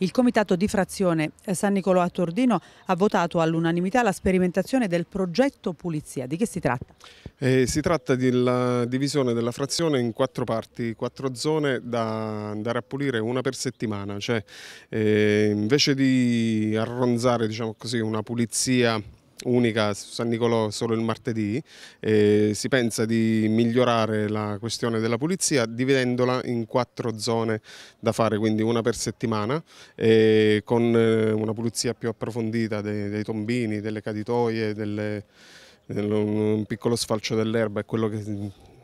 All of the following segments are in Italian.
Il comitato di frazione eh, San Nicolò a Tordino ha votato all'unanimità la sperimentazione del progetto Pulizia. Di che si tratta? Eh, si tratta della divisione della frazione in quattro parti, quattro zone da andare a pulire una per settimana. Cioè, eh, invece di arronzare diciamo così, una pulizia unica su San Nicolò solo il martedì, eh, si pensa di migliorare la questione della pulizia dividendola in quattro zone da fare, quindi una per settimana, eh, con una pulizia più approfondita dei, dei tombini, delle caditoie, delle, un piccolo sfalcio dell'erba è quello che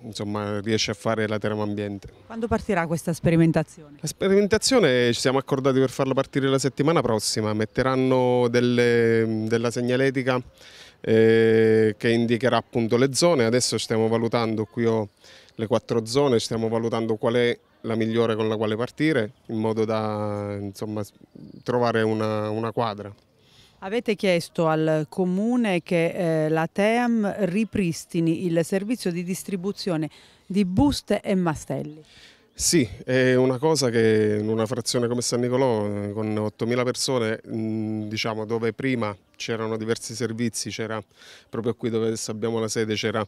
insomma, riesce a fare la Teramambiente. Quando partirà questa sperimentazione? La sperimentazione ci siamo accordati per farla partire la settimana prossima, metteranno delle, della segnaletica eh, che indicherà appunto le zone, adesso stiamo valutando, qui ho le quattro zone, stiamo valutando qual è la migliore con la quale partire in modo da insomma, trovare una, una quadra. Avete chiesto al Comune che eh, la TEAM ripristini il servizio di distribuzione di buste e mastelli. Sì, è una cosa che in una frazione come San Nicolò, eh, con 8.000 persone, mm, diciamo, dove prima c'erano diversi servizi, c'era proprio qui dove abbiamo la sede, c'era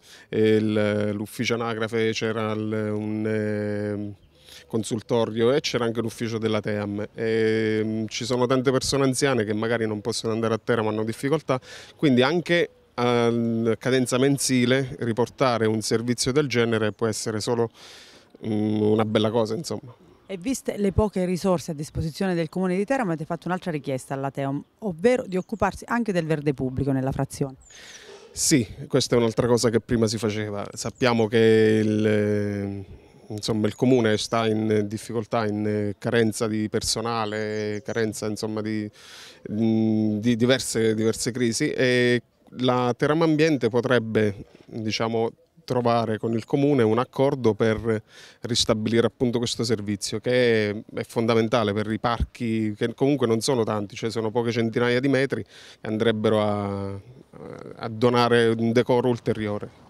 l'ufficio anagrafe, c'era un... Eh, consultorio e c'era anche l'ufficio della TEAM. E, ehm, ci sono tante persone anziane che magari non possono andare a terra ma hanno difficoltà, quindi anche a cadenza mensile riportare un servizio del genere può essere solo mm, una bella cosa insomma. E viste le poche risorse a disposizione del Comune di Teramo avete fatto un'altra richiesta alla Teom, ovvero di occuparsi anche del verde pubblico nella frazione. Sì, questa è un'altra cosa che prima si faceva. Sappiamo che il, insomma, il comune sta in difficoltà, in carenza di personale, carenza insomma, di, di diverse, diverse, crisi e la Terama Ambiente potrebbe diciamo, trovare con il comune un accordo per ristabilire appunto questo servizio che è fondamentale per i parchi che comunque non sono tanti, cioè sono poche centinaia di metri che andrebbero a, a donare un decoro ulteriore.